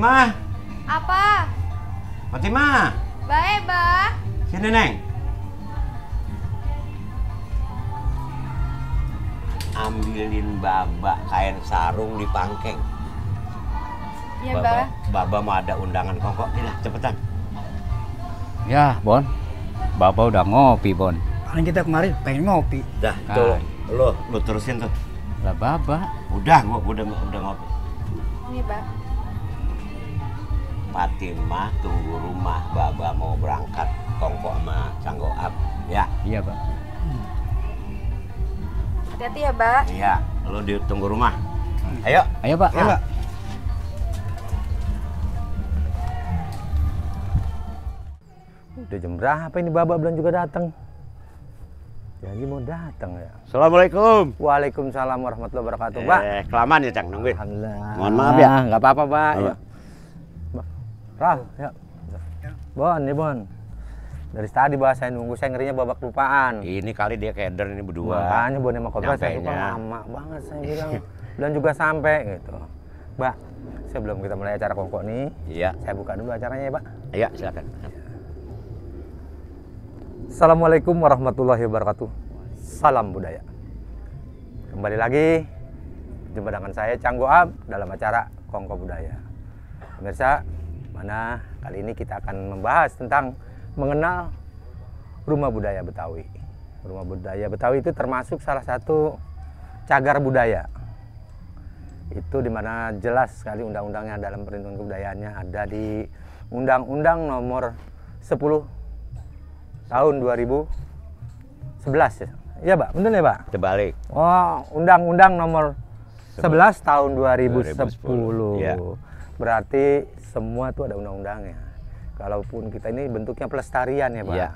Fatimah. Apa? Fatimah. Baik, Bah. Sini, Neng. Ambilin Baba kain sarung di pangkeng. Iya, Mbak. Baba mau ada undangan kongkok. Nih cepetan. Ya, Bon. Bapak udah ngopi, Bon. Paling kita kemarin pengen ngopi. Dah, ah. tuh. Lo, lo terusin tuh. Lah, Bapak. Udah, gua udah udah ngopi. Ini, Pak. Fatimah tunggu rumah Baba mau berangkat kongko sama ab, ya iya Pak hati-hati ya Pak iya lo ditunggu rumah ayo ayo Pak ayo, Pak Udah jam berapa ini Baba belum juga datang? Jadi mau datang ya. Assalamualaikum. Waalaikumsalam warahmatullahi wabarakatuh, Pak. Eh, kelamaan ya, Cang, nungguin. Alhamdulillah. Mohon maaf ya. Enggak apa-apa, Pak. Apa? Ya. Rah, ya. Bon, ya Bon. Dari tadi bahasa nunggu saya ngerinya babak lupaan. Ini kali dia keder ini berdua. Makanya Bon sama Kobra saya lupa lama banget saya bilang. Belum juga sampai gitu. Mbak, sebelum kita mulai acara kongko nih, iya. saya buka dulu acaranya ya, Pak. Iya, silakan. Assalamualaikum warahmatullahi wabarakatuh. Salam budaya. Kembali lagi jumpa dengan saya Canggo Ab dalam acara Kongko Budaya. Pemirsa, Mana kali ini kita akan membahas tentang mengenal rumah budaya Betawi. Rumah budaya Betawi itu termasuk salah satu cagar budaya. Itu dimana jelas sekali undang-undangnya dalam perlindungan kebudayaannya ada di Undang-Undang nomor 10 tahun 2011 ya. Iya, Pak. Benar ya, Pak? Terbalik. Oh, Undang-Undang nomor 11 tahun 2010. 2010. Ya. Berarti semua tuh ada undang-undangnya. Kalaupun kita ini bentuknya pelestarian ya, Pak. Ya.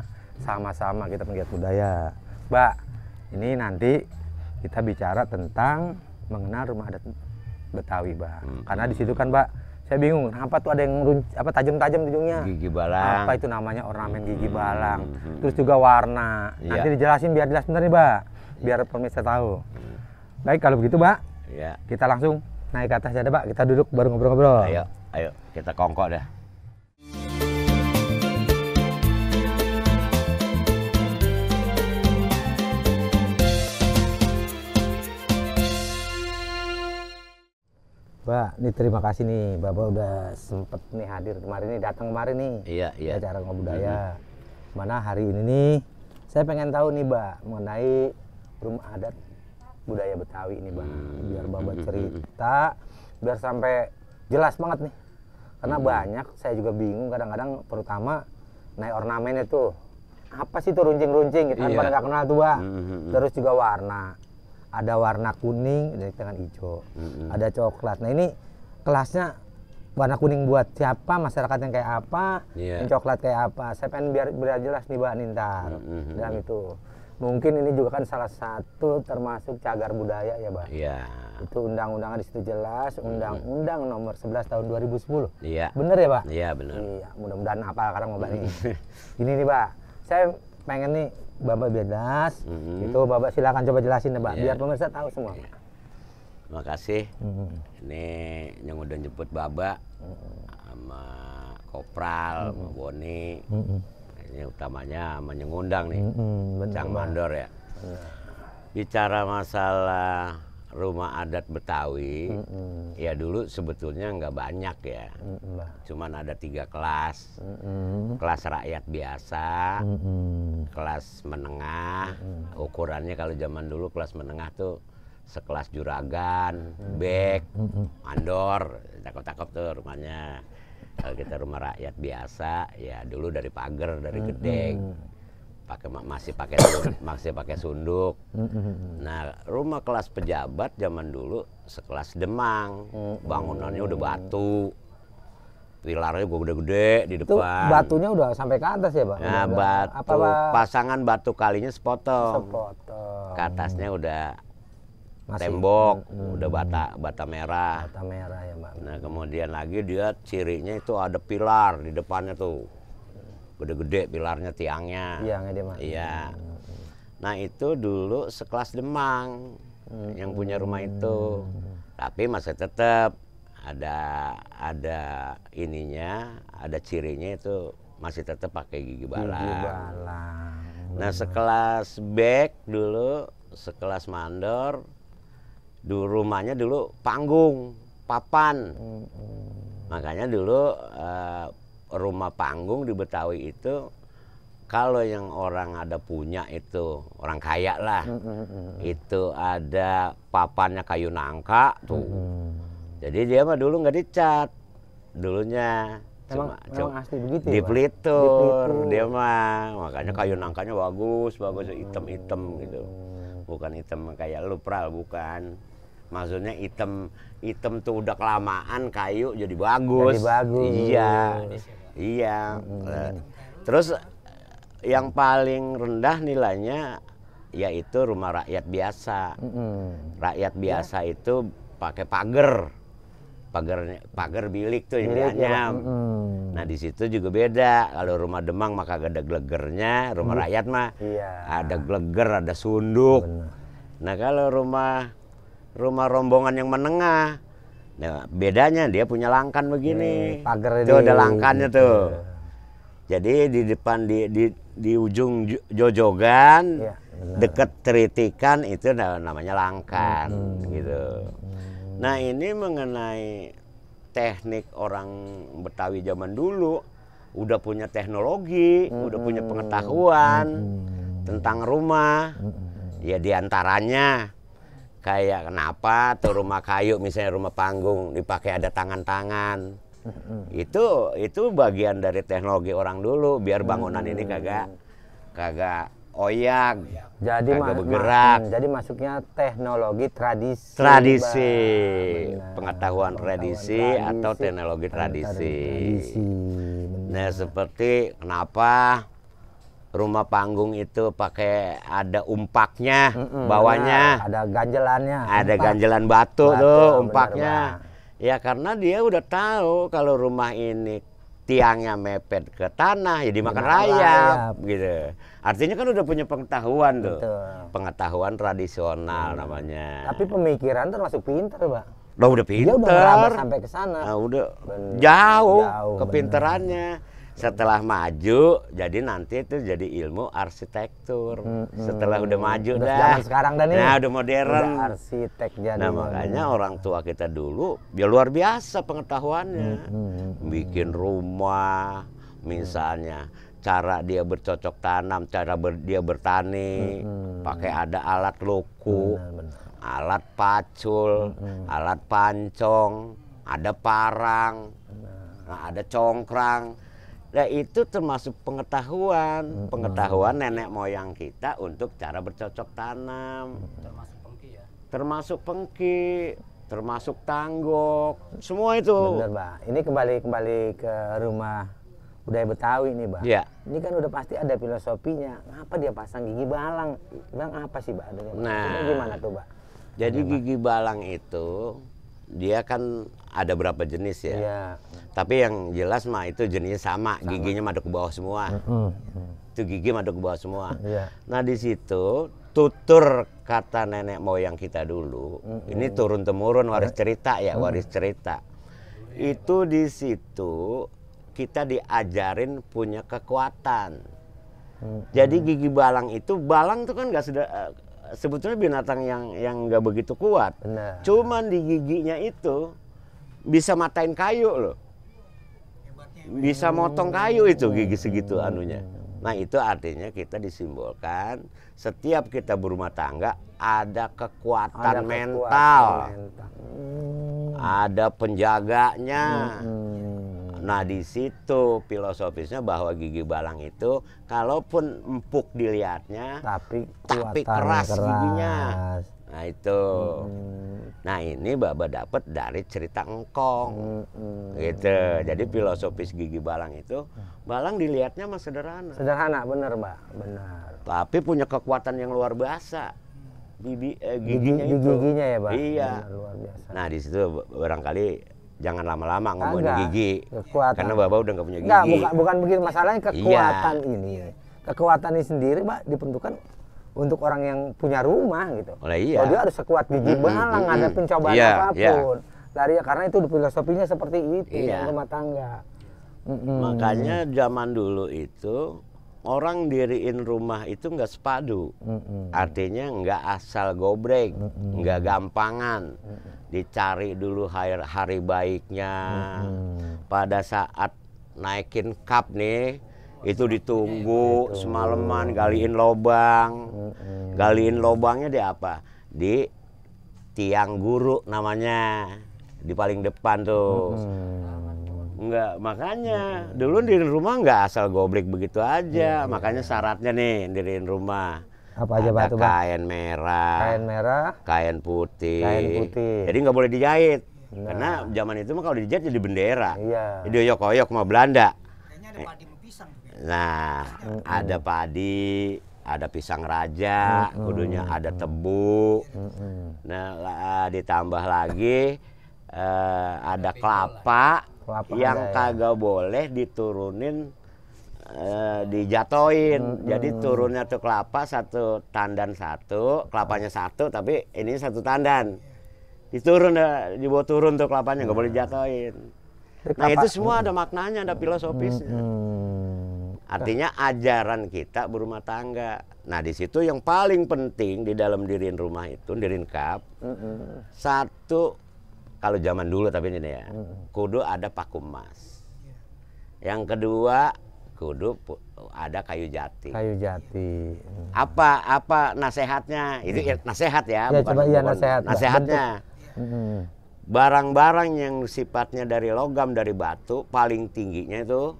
Sama-sama kita penggiat budaya. Pak, ini nanti kita bicara tentang mengenal rumah adat Betawi, Pak. Hmm. Karena di situ kan, Pak, saya bingung kenapa tuh ada yang apa tajam-tajam ujungnya? Gigi balang. Apa itu namanya ornamen gigi hmm. balang? Hmm. Terus juga warna. Ya. Nanti dijelasin biar jelas nanti, nih, Pak. Iya. Biar pemirsa tahu. Hmm. Baik, kalau begitu, Pak. Ya. Kita langsung naik ke atas ada, Pak. Kita duduk baru ngobrol-ngobrol. Ayo. Ayo kita kongkok deh, Mbak, ini terima kasih nih Bapak udah sempet nih hadir kemarin nih, datang kemarin nih. Iya, iya. Acara ngobudaya, hmm Mana hari ini nih, saya pengen tahu nih Mbak, mengenai rumah adat budaya Betawi ini Mbak. Hmm. Biar Bapak cerita, biar sampai jelas banget nih karena banyak saya juga bingung kadang-kadang terutama naik ornamen itu apa sih itu runcing-runcing gitu kan iya. pada nggak kenal tuh hmm, hmm, hmm. terus juga warna ada warna kuning dari tangan hijau hmm, hmm. ada coklat nah ini kelasnya warna kuning buat siapa masyarakat yang kayak apa yeah. yang coklat kayak apa saya pengen biar biar jelas nih mbak Nintar mm -hmm. dalam itu mungkin ini juga kan salah satu termasuk cagar budaya ya pak. iya itu undang-undangan di jelas undang-undang nomor 11 tahun 2010 iya bener ya pak iya bener iya mudah-mudahan apa karena mau balik ini nih pak saya pengen nih bapak bebas mm -hmm. itu bapak silakan coba jelasin ya pak yeah. biar pemirsa tahu semua yeah. terima kasih mm -hmm. ini yang udah jemput bapak mm -hmm. sama kopral mm -hmm. sama boni mm -hmm ini utamanya menyengundang nih, mm-hmm, Cang Mandor ya. Bicara masalah rumah adat Betawi, mm-hmm. ya dulu sebetulnya nggak banyak ya, mm-hmm. cuman ada tiga kelas, mm-hmm. kelas rakyat biasa, mm-hmm. kelas menengah, mm-hmm. ukurannya kalau zaman dulu kelas menengah tuh sekelas juragan, mm-hmm. bek, mm-hmm. mandor, takut-takut tuh rumahnya kita rumah rakyat biasa ya dulu dari pagar dari gedeng pakai masih pakai masih pakai sunduk nah rumah kelas pejabat zaman dulu sekelas Demang bangunannya udah batu pilarnya gue gede-gede di depan. Itu batunya udah sampai ke atas ya, Pak? Nah, batu, apa, pasangan batu kalinya sepotong. Sepotong. Ke atasnya udah masih, tembok hmm, udah bata bata merah bata merah ya mbak nah kemudian lagi dia cirinya itu ada pilar di depannya tuh gede-gede pilarnya tiangnya tiangnya dia mbak iya nah itu dulu sekelas Demang hmm. yang punya rumah itu hmm. tapi masih tetap ada ada ininya ada cirinya itu masih tetap pakai gigi balang gigi balang nah sekelas back dulu sekelas mandor dulu rumahnya dulu panggung papan makanya dulu uh, rumah panggung di Betawi itu kalau yang orang ada punya itu orang kaya lah itu ada papannya kayu nangka tuh jadi dia mah dulu nggak dicat dulunya cuma, emang, asli begitu ya, di pelitur dia mah makanya kayu nangkanya bagus bagus hitam hitam gitu mm. bukan hitam kayak lu pral bukan maksudnya item item tuh udah kelamaan kayu jadi bagus jadi bagus iya iya hmm. terus eh, yang paling rendah nilainya yaitu rumah rakyat biasa hmm. rakyat biasa ya. itu pakai pagar pagar pagar bilik tuh ya. Hmm. Nah di situ juga beda. Kalau rumah Demang maka ada glegernya rumah hmm. rakyat mah ya. ada gleger ada sunduk. Benar. Nah kalau rumah rumah rombongan yang menengah. Nah, bedanya dia punya langkan begini. Hmm, pagar itu ada langkannya tuh. Yeah. Jadi di depan di di, di ujung jojogan yeah, iya, deket teritikan itu namanya langkan hmm, hmm. gitu. Hmm. Nah, ini mengenai teknik orang Betawi zaman dulu udah punya teknologi, hmm. udah punya hmm, hmm. pengetahuan hmm. tentang rumah. Hmm. Ya diantaranya kayak kenapa tuh rumah kayu misalnya rumah panggung dipakai ada tangan-tangan itu itu bagian dari teknologi orang dulu biar bangunan ini kagak kagak oyak jadi kagak ma bergerak ma mm, jadi masuknya teknologi tradisi tradisi pengetahuan, pengetahuan tradisi, tradisi atau teknologi tradisi, tradisi. nah seperti kenapa rumah panggung itu pakai ada umpaknya mm -mm, bawahnya nah, ada ganjelannya ada umpak. ganjelan batu, batu tuh umpaknya bener, ya karena dia udah tahu kalau rumah ini tiangnya mepet ke tanah ya makan rayap, rayap gitu artinya kan udah punya pengetahuan tuh Betul. pengetahuan tradisional hmm. namanya tapi pemikiran termasuk pinter pak udah pinter. Dia udah sampai ke sana. Nah, udah bener. jauh, jauh kepinterannya. Bener setelah maju jadi nanti itu jadi ilmu arsitektur hmm, hmm. setelah udah maju udah dah sekarang dan nah udah modern udah arsitek jadi nah makanya ya. orang tua kita dulu ya luar biasa pengetahuannya hmm hmm, hmm, hmm, bikin rumah misalnya cara dia bercocok tanam cara ber, dia bertani hmm, hmm. pakai ada alat luku alat pacul hmm, alat pancong ada parang nah, ada congkrang Nah itu termasuk pengetahuan, hmm. pengetahuan nenek moyang kita untuk cara bercocok tanam. Hmm. Termasuk pengki ya? Termasuk pengki, termasuk tanggok, semua itu. Benar, Bang. Ini kembali kembali ke rumah budaya Betawi nih, Bang. Iya. Ini kan udah pasti ada filosofinya. Kenapa dia pasang gigi balang? Bang apa sih, Bang? Nah, gimana tuh, Bang? Jadi gigi balang itu dia kan ada berapa jenis ya. Iya. Tapi yang jelas mah itu jenisnya sama, sama. giginya madu ke bawah semua. Mm-hmm. Itu gigi madu ke bawah semua. Yeah. Nah di situ tutur kata nenek moyang kita dulu, mm-hmm. ini turun temurun waris iya. cerita ya, mm. waris cerita. Itu di situ kita diajarin punya kekuatan. Jadi gigi balang itu balang itu kan nggak sudah eh, sebetulnya binatang yang yang nggak begitu kuat. Benar. Cuman di giginya itu bisa matain kayu loh bisa motong kayu itu gigi segitu anunya nah itu artinya kita disimbolkan setiap kita berumah tangga ada kekuatan ada mental, kekuatan mental. Hmm. ada penjaganya hmm. nah di situ filosofisnya bahwa gigi balang itu kalaupun empuk dilihatnya tapi tapi keras, keras giginya Nah itu. Hmm. Nah ini Baba dapat dari cerita engkong. Hmm. Gitu. Jadi filosofis gigi Balang itu Balang dilihatnya mah sederhana. Sederhana bener Mbak, bener. Tapi punya kekuatan yang luar biasa. Bibi, eh, giginya gigi, itu. giginya ya, Pak. Iya. Bener, luar biasa. Nah, di situ barangkali jangan lama-lama ngomongin gigi. Kekuatan. Karena baba udah nggak punya gigi. Enggak, bukan, bukan begitu masalahnya iya. kekuatan iya. ini. Kekuatan ini sendiri, Pak, diperuntukkan untuk orang yang punya rumah gitu. Oh iya. Kalau dia harus sekuat gigi mm -hmm, belang mm -hmm. ada iya, pencobaan yeah, apapun. Yeah. Lari karena itu filosofinya seperti itu yeah. rumah tangga. Mm -hmm. Makanya zaman dulu itu orang diriin rumah itu enggak sepadu. Mm -hmm. Artinya enggak asal gobrek, mm -hmm. nggak gampangan. Mm -hmm. Dicari dulu hari, hari baiknya. Mm -hmm. Pada saat naikin cup nih itu iya, ditunggu itu. Iya, semalaman galiin lobang galiin lobangnya di apa di tiang guru namanya di paling depan tuh enggak makanya dulu di rumah enggak asal goblik begitu aja iya, makanya syaratnya nih diriin rumah apa aja ada batu kain merah kain merah kain putih kain putih jadi nggak boleh dijahit nah. karena zaman itu mah kalau dijahit jadi bendera iya. jadi oyok-oyok sama Belanda ada padi Nah, mm ada padi, ada pisang raja, mm kudunya ada tebu. Mm Nah, ditambah lagi uh, ada kelapa, kelapa yang ada, iya, iya. kagak boleh diturunin uh, dijatoin. Mm Jadi turunnya tuh kelapa satu tandan satu, kelapanya satu tapi ini satu tandan. Diturun eh, dibawa turun tuh kelapanya nggak boleh iya. jatoin. Nah, itu semua ada maknanya, ada filosofisnya. Artinya ajaran kita berumah tangga. Nah di situ yang paling penting di dalam dirin rumah itu dirin kap mm -hmm. satu kalau zaman dulu tapi ini ya mm kudu ada paku emas. Iya. Yang kedua kudu ada kayu jati. Kayu jati. Hmm. Apa apa nasehatnya? Itu nasihat ya, nasehat ya, ya bukan, coba, iya, bukan nasehat, nasehatnya. Barang-barang yang sifatnya dari logam dari batu paling tingginya itu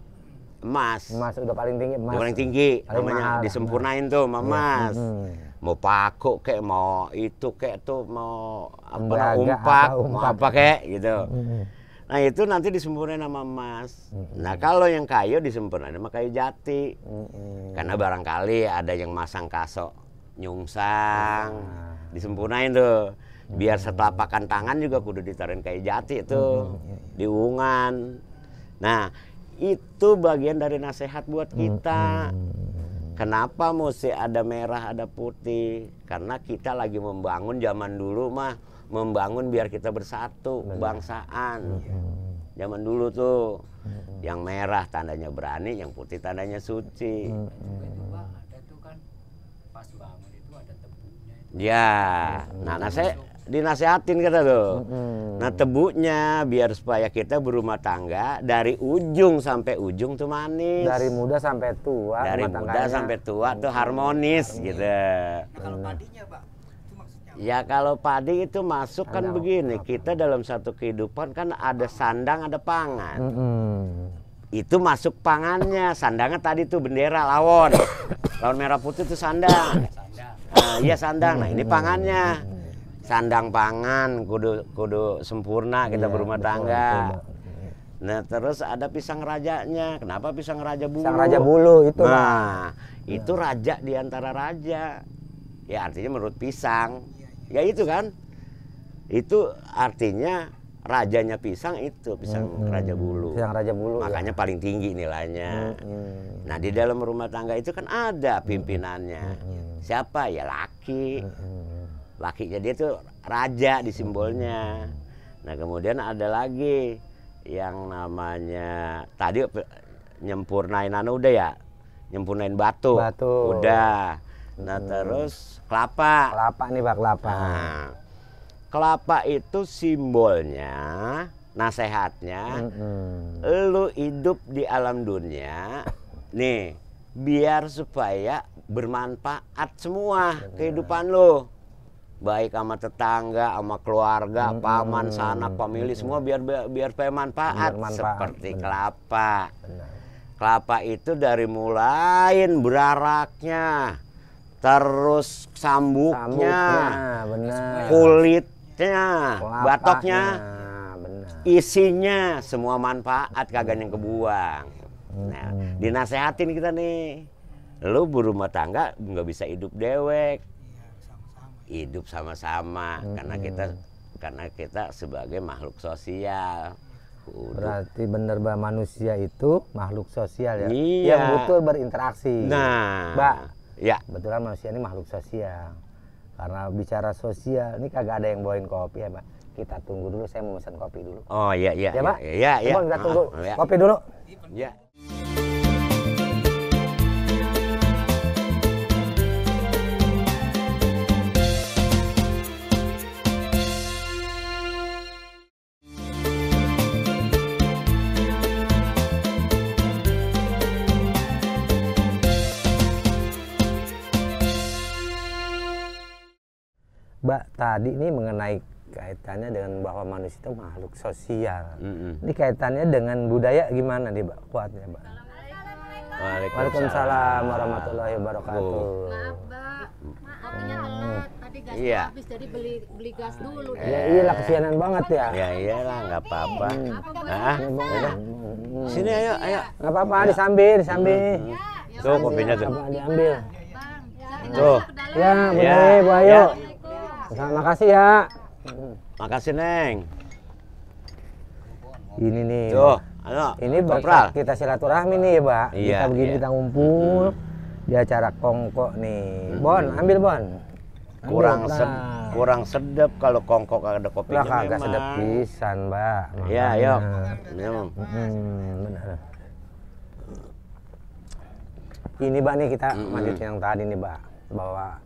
emas emas udah paling tinggi emas udah paling tinggi paling namanya mahal. disempurnain tuh sama emas hmm iya, mau paku kayak mau itu kayak tuh mau apa Enggak, umpak, apa, umpak mau apa kayak gitu hmm. nah itu nanti disempurnain sama emas hmm. nah kalau yang kayu disempurnain sama kayu jati hmm. karena barangkali ada yang masang kasok nyungsang hmm. disempurnain tuh biar setelah pakan tangan juga kudu ditarin kayu jati itu iya, iya. diungan nah itu bagian dari nasihat buat kita. Hmm. Kenapa mesti ada merah, ada putih? Karena kita lagi membangun zaman dulu mah membangun biar kita bersatu kebangsaan. Hmm. Zaman dulu tuh hmm. yang merah tandanya berani, yang putih tandanya suci. Ya, nah, nah dinasehatin kata lo. Hmm. Nah tebunya biar supaya kita berumah tangga dari ujung sampai ujung tuh manis. Dari muda sampai tua. Dari muda sampai tua tuh harmonis, hmm. gitu. Nah, kalau padinya pak. Ya kalau padi itu masuk kan begini, kita dalam satu kehidupan kan ada sandang, ada pangan. Mm -hmm. Itu masuk pangannya, sandangnya tadi tuh bendera lawon. lawon merah putih itu sandang. sandang. Uh, iya sandang. Nah, ini pangannya sandang pangan kudu kudu sempurna kita ya, berumah tangga. Nah terus ada pisang rajanya. Kenapa pisang raja bulu? Pisang raja bulu itu. Nah iya. itu ya. raja diantara raja. Ya artinya menurut pisang. Iya, iya. Ya itu kan. Itu artinya rajanya pisang itu pisang hmm, raja bulu. Pisang raja bulu. Ya. Makanya ya. paling tinggi nilainya. Hmm, hmm. Nah di dalam rumah tangga itu kan ada pimpinannya. Hmm, hmm. Siapa ya laki. Hmm, hmm lakinya dia tuh raja di simbolnya. Nah kemudian ada lagi yang namanya tadi nyempurnain anu udah ya, nyempurnain batu. Batu. Udah. Nah hmm. terus kelapa. Kelapa nih pak kelapa. Nah, kelapa itu simbolnya, nasehatnya, hmm. lu hidup di alam dunia, nih biar supaya bermanfaat semua Benar. kehidupan lu baik sama tetangga, sama keluarga, hmm, paman hmm, sanak, famili hmm, semua biar biar bermanfaat seperti Benar. kelapa. Benar. Kelapa itu dari mulain beraraknya, terus sambuknya, sambuknya kulitnya, Kelapanya, batoknya, benar. isinya semua manfaat kagak yang kebuang. Hmm. Nah, dinasehatin kita nih, lu berumah tangga nggak bisa hidup dewek, hidup sama-sama hmm. karena kita karena kita sebagai makhluk sosial. Udah. Berarti bener bahwa manusia itu makhluk sosial ya. Iya. Yang butuh berinteraksi. Nah. Mbak. Ya. Betulan manusia ini makhluk sosial. Karena bicara sosial, ini kagak ada yang bawain kopi ya, Mbak. Kita tunggu dulu, saya mau pesan kopi dulu. Oh iya iya. Ya, Mbak. Iya iya. Ya, ya. ya, Kita tunggu. oh, ya. Kopi dulu. Iya. Mbak tadi ini mengenai kaitannya dengan bahwa manusia itu makhluk sosial. Mm-hmm. Ini kaitannya dengan budaya gimana nih, Mbak? Kuatnya, Mbak. Waalaikumsalam warahmatullahi wabarakatuh. Maaf, Mbak. Maafnya telat. Oh. Tadi iya. habis jadi beli beli gas dulu. Eh. Ya Iya, kesianan banget ya. Ya iyalah nggak apa-apa. Nah, hmm. Sini ayo, ayo. Nggak apa-apa, ya. disambil, disambil. Ya, ya, tuh kopinya tuh. Ya, diambil. Ya, tuh. Ya, boleh, Bu Ayo. Ya. Sama makasih ya. Makasih Neng. Ini nih. Tuh, ano, ini bakal kita silaturahmi nih, Pak. Iya, kita begini iya. kita ngumpul mm -hmm. di acara kongkok nih. Mm -hmm. Bon, ambil Bon. Ambil, kurang nah. sed, kurang sedap kalau kongkok kagak ada kopinya. Lah kagak sedap pisan, pak. Iya, yuk. Memang. Hmm, benar. Ini, pak, nih kita mm -hmm. yang tadi nih, pak, Bahwa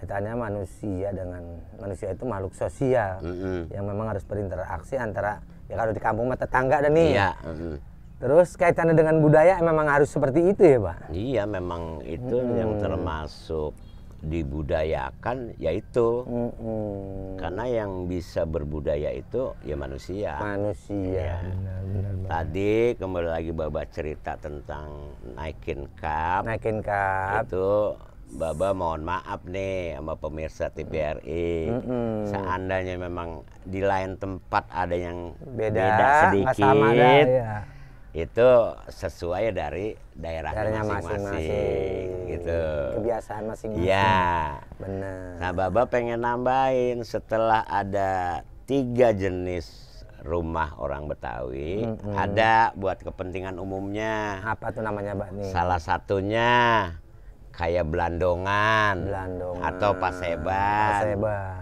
kaitannya manusia dengan manusia itu makhluk sosial mm -hmm. yang memang harus berinteraksi antara ya kalau di kampung mah tetangga dan nih. Iya. Mm -hmm. Terus kaitannya dengan budaya memang harus seperti itu ya Pak? Iya memang itu hmm. yang termasuk dibudayakan yaitu hmm. karena yang bisa berbudaya itu ya manusia. Manusia. Ya. Benar, benar, benar. Tadi kembali lagi bapak cerita tentang naikin cup. Naikin cup. Itu Baba mohon maaf nih sama pemirsa TPRI. Mm -hmm. Seandainya memang di lain tempat ada yang beda, beda sedikit. Sama ada, iya Itu sesuai dari daerahnya masing-masing gitu. Kebiasaan masing-masing. Ya Benar. Nah, Baba pengen nambahin setelah ada tiga jenis rumah orang Betawi mm -hmm. ada buat kepentingan umumnya. Apa tuh namanya, Mbak? Salah satunya kayak belandongan, belandongan. atau paseban. paseban.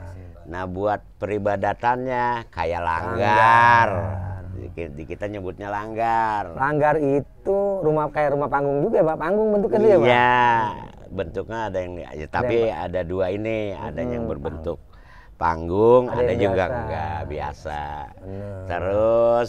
Nah buat peribadatannya kayak langgar. langgar. Di kita nyebutnya langgar. Langgar itu rumah kayak rumah panggung juga, ya, Pak. Panggung bentuknya iya, ya, Pak. Iya, bentuknya ada yang ya, tapi ada, yang, ada dua ini, ada yang hmm, berbentuk panggung, ada, ada yang juga biasa. enggak biasa. Hmm. Terus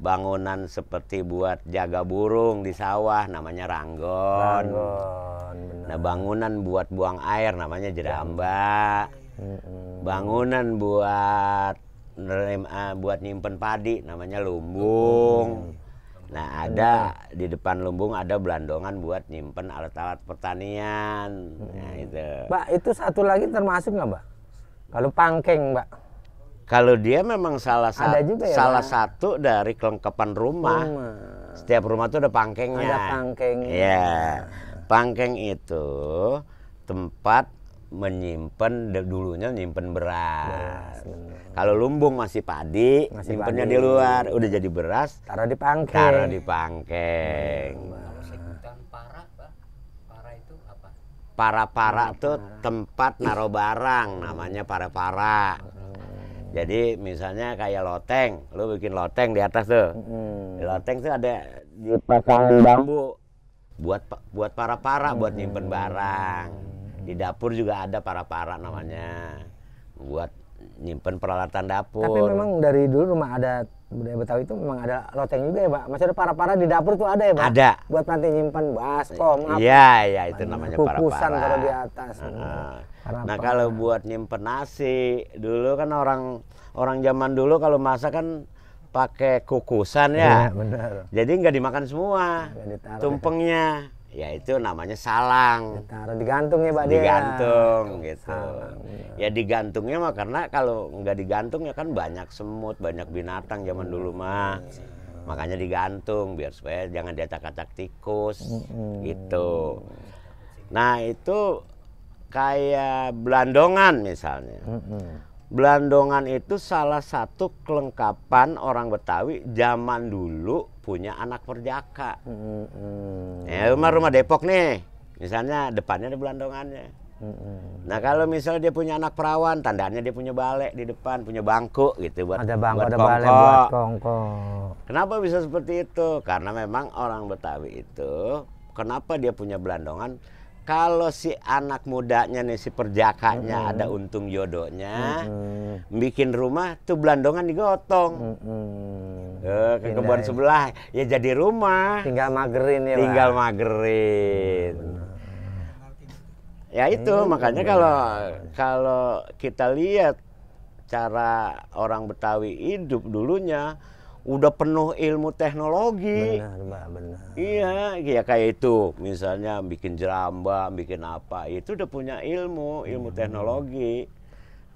bangunan seperti buat jaga burung di sawah namanya ranggon. ranggon Nah, bangunan buat buang air namanya jeramba. Hmm. Bangunan buat eh, buat nyimpen padi namanya lumbung. Hmm. Nah, ada di depan lumbung ada belandongan buat nyimpen alat-alat pertanian. Hmm. Nah, itu. Pak itu satu lagi termasuk nggak, pak? Kalau pangkeng, pak? Kalau dia memang salah sa ya, salah satu dari kelengkapan rumah. rumah. Setiap rumah tuh ada pangkengnya. Ada pangkengnya. Ya. Pangkeng itu tempat menyimpan dulunya menyimpan beras. beras Kalau lumbung masih padi, masih di luar, udah jadi beras, taruh di pangkeng. Taruh di pangkeng. Kalau para, para itu apa? tuh tempat naruh barang, namanya para-para. Jadi misalnya kayak loteng, lu bikin loteng di atas tuh. Hmm. Di loteng tuh ada dipasang bambu buat buat para-para, hmm. buat nyimpen barang. Di dapur juga ada para-para namanya. Buat nyimpen peralatan dapur. Tapi memang dari dulu rumah ada budaya Betawi itu memang ada loteng juga ya, Pak. Masih ada para-para di dapur tuh ada ya, Pak? Ada. Buat nanti nyimpen baskom Iya, iya, itu namanya para-para. Kukusan kalau di atas. Uh -huh. Karena nah kalau buat nyimpen nasi dulu kan orang orang zaman dulu kalau masak kan pakai kukusan ya, ya benar. jadi nggak dimakan semua tumpengnya ya itu namanya salang ditaruh digantung ya pak digantung dia. gitu salang, ya digantungnya mah karena kalau nggak digantung ya kan banyak semut banyak binatang zaman dulu mah iya. makanya digantung biar supaya jangan diacak-acak tikus -hmm. gitu nah itu kayak Belandongan misalnya. Mm -hmm. Belandongan itu salah satu kelengkapan orang Betawi zaman dulu punya anak perjaka. Mm -hmm. Ya rumah-rumah Depok nih, misalnya depannya ada Belandongannya. Nah kalau misalnya dia punya anak perawan, tandanya dia punya balek di depan, punya bangku gitu buat ada bangku, buat ada balek buat kongko. Kenapa bisa seperti itu? Karena memang orang Betawi itu, kenapa dia punya Belandongan? kalau si anak mudanya nih si perjakanya mm-hmm. ada untung jodohnya mm-hmm. bikin rumah tuh belandongan digotong mm-hmm. ke kebun sebelah ya jadi rumah tinggal magerin ya tinggal bang. magerin ya nah, itu mm-hmm. makanya kalau kalau kita lihat cara orang Betawi hidup dulunya udah penuh ilmu teknologi. Benar, Mbak, benar. Iya, ya kayak itu. Misalnya bikin jeramba, bikin apa, itu udah punya ilmu, ilmu hmm. teknologi.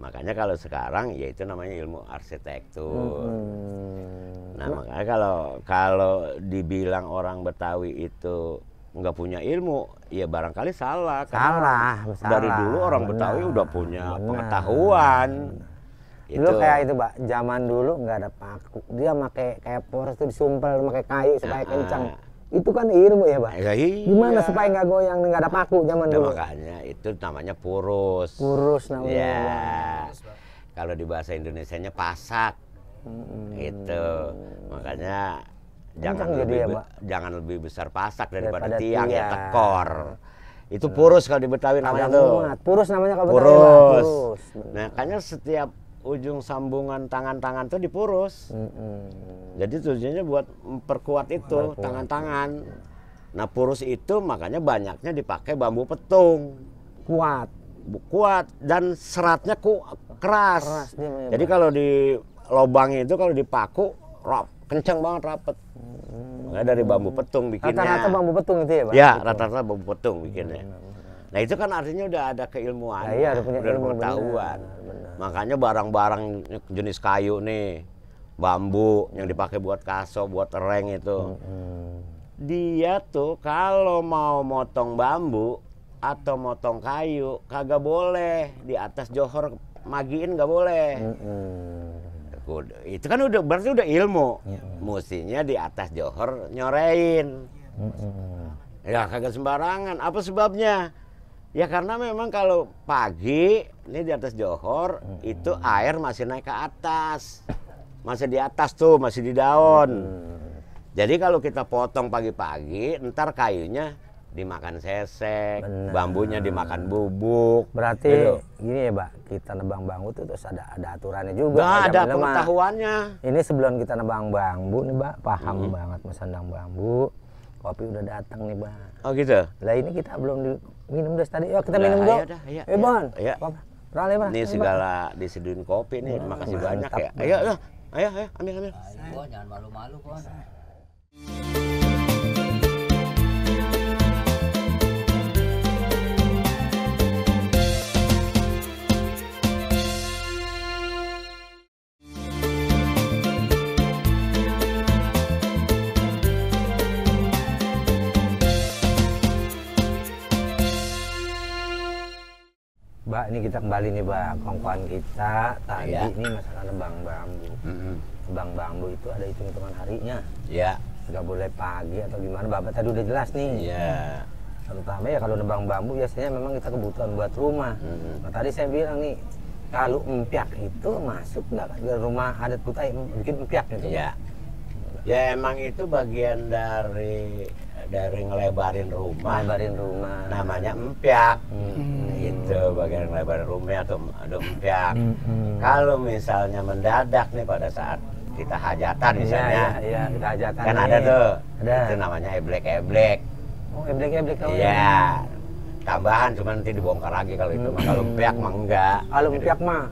Makanya kalau sekarang ya itu namanya ilmu arsitektur. Hmm. Nah, makanya kalau kalau dibilang orang Betawi itu nggak punya ilmu, ya barangkali salah. Salah, salah. Dari dulu orang benar, Betawi udah punya benar, pengetahuan. Benar itu. Dulu kayak itu, Pak. Zaman dulu nggak ada paku. Dia pakai kayak poros itu disumpel, pakai kayu supaya uh ah, -huh. Ah. kencang. Itu kan ilmu ya, Pak. Ya, iya. Gimana supaya nggak goyang, nggak ada paku zaman itu nah, dulu. Makanya itu namanya purus. Purus namanya. Ya. Kalau di bahasa Indonesianya pasak. Hmm. Itu. Makanya jangan Kencang lebih, ya, Pak. jangan lebih besar pasak daripada, daripada tiang, ya tekor. Itu purus kalau di Betawi namanya tuh. Purus namanya kalau Betawi. Purus. Nah, kayaknya setiap ujung sambungan tangan-tangan tuh dipurus. Mm -hmm. Jadi tujuannya buat memperkuat itu ya. tangan-tangan. Nah purus itu makanya banyaknya dipakai bambu petung. Kuat. Kuat dan seratnya ku keras. keras Jadi kalau di lubang itu kalau dipaku rap, kencang banget rapet. Hmm. Makanya dari bambu petung bikinnya. Rata-rata bambu petung itu ya, Pak? Ya, rata-rata bambu petung bikinnya. Hmm Nah itu kan artinya udah ada keilmuan, nah, iya, udah punya pengetahuan. Makanya barang-barang jenis kayu nih, bambu yang dipakai buat kaso, buat reng itu, hmm. dia tuh kalau mau motong bambu atau motong kayu kagak boleh di atas johor magiin gak boleh. Hmm. Itu kan udah berarti udah ilmu, hmm. Iya, mestinya di atas johor nyorein. Hmm. Ya kagak sembarangan. Apa sebabnya? Ya karena memang kalau pagi ini di atas Johor hmm. itu air masih naik ke atas, masih di atas tuh masih di daun. Hmm. Jadi kalau kita potong pagi-pagi, ntar kayunya dimakan sesek, Bener. bambunya dimakan bubuk. Berarti gitu. gini ya, Pak, kita nebang bambu itu terus ada ada aturannya juga. Nah, ada pengetahuannya. Ini sebelum kita nebang bambu nih, Pak, paham hmm. banget mesandang bambu. Kopi udah datang nih, Pak. Oh gitu. Lah ini kita belum di minum deh tadi. Yuk kita udah, minum dulu. Ayo dah, ayo. Eh, Bon. Iya. Ayo. Rale, Ini segala diseduhin kopi nih. Terima kasih banyak ya. Ayo, ayo. Ayo, ayo, ambil, ambil. Ayo, jangan malu-malu, Bon. Mbak, ini kita kembali nih Mbak, kawan kita tadi ya. ini masalah nebang bambu. Mm -hmm. Nebang bambu itu ada hitung-hitungan harinya. Iya. Gak boleh pagi atau gimana, Bapak tadi udah jelas nih. Iya. Terutama ya kalau nebang bambu biasanya memang kita kebutuhan buat rumah. Mm -hmm. Nah tadi saya bilang nih, kalau empiak itu masuk nggak ke rumah adat Kutai Mungkin empiak gitu? Iya. Ya emang itu bagian dari dari ngelebarin rumah ngelebarin rumah namanya empyak hmm. itu bagian ngelebarin rumah atau ada empyak hmm. kalau misalnya mendadak nih pada saat kita hajatan iya, misalnya iya, iya, kita hajatan kan nih. ada tuh ada. itu namanya eblek eblek oh eblek eblek iya tambahan cuman nanti dibongkar lagi kalau itu kalau empyak mah enggak kalau empyak mah